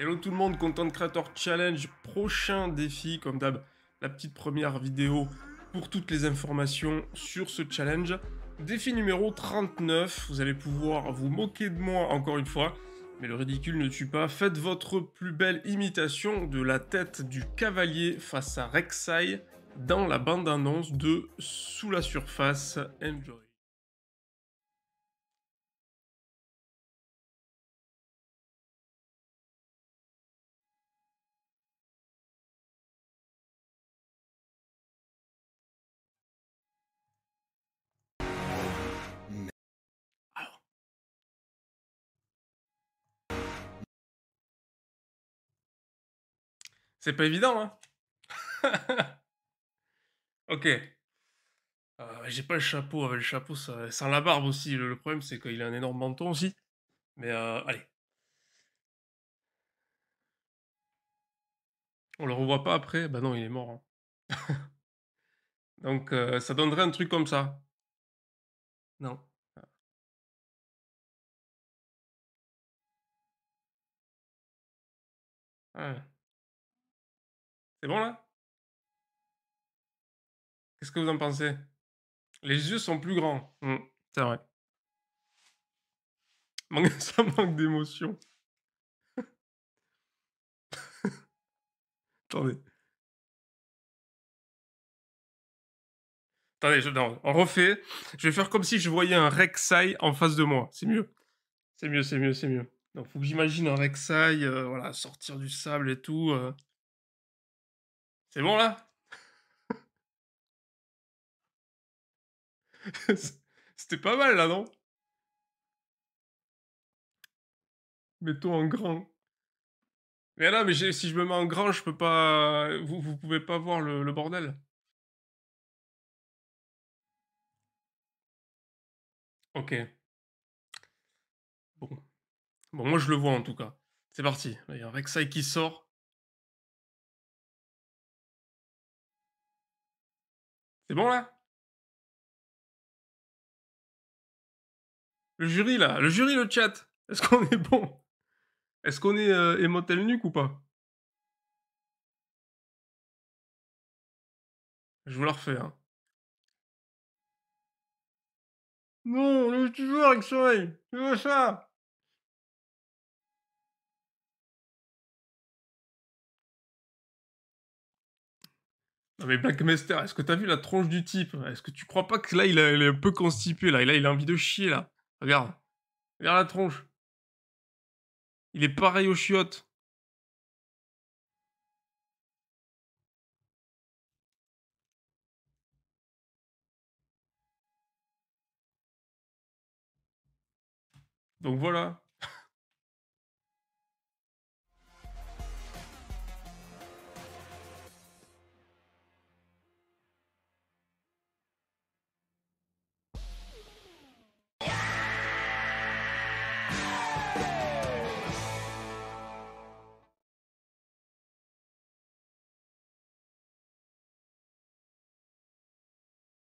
Hello tout le monde, Content Creator Challenge, prochain défi, comme d'hab, la petite première vidéo pour toutes les informations sur ce challenge. Défi numéro 39, vous allez pouvoir vous moquer de moi encore une fois, mais le ridicule ne tue pas. Faites votre plus belle imitation de la tête du cavalier face à Rek'Sai dans la bande-annonce de Sous la surface, Enjoy. C'est pas évident, hein Ok. Ah, j'ai pas le chapeau, avec le chapeau, ça... sans la barbe aussi. Le, problème, c'est qu'il a un énorme menton aussi. Mais euh, allez. On le revoit pas après Bah non, il est mort. Hein. Donc euh, ça donnerait un truc comme ça. Non. Ah. Ouais. C'est bon là Qu'est-ce que vous en pensez Les yeux sont plus grands. Mmh, c'est vrai. Ça manque d'émotion. Attendez. Attendez, je, on refait. Je vais faire comme si je voyais un Rek'Sai en face de moi. C'est mieux. C'est mieux, c'est mieux, c'est mieux. Donc, faut que j'imagine un Rek'Sai, euh, voilà, sortir du sable et tout. Euh. C'est bon là C'était pas mal là, non Mets-toi en grand. Mais là, mais si je me mets en grand, je peux pas. Vous, vous pouvez pas voir le, bordel. Ok. Bon. Bon, moi je le vois en tout cas. C'est parti. Avec ça qui sort. C'est bon là Le jury là, le jury, le chat. Est-ce qu'on est bon Est-ce qu'on est, euh, émotel nuque ou pas Je vous la refais. Hein. Non, le toujours avec soleil. Tu vois ça Non mais Blackmaster, est-ce que t'as vu la tronche du type Est-ce que tu crois pas que là il, est un peu constipé là, là il a envie de chier là Regarde. Regarde la tronche. Il est pareil aux chiottes. Donc voilà.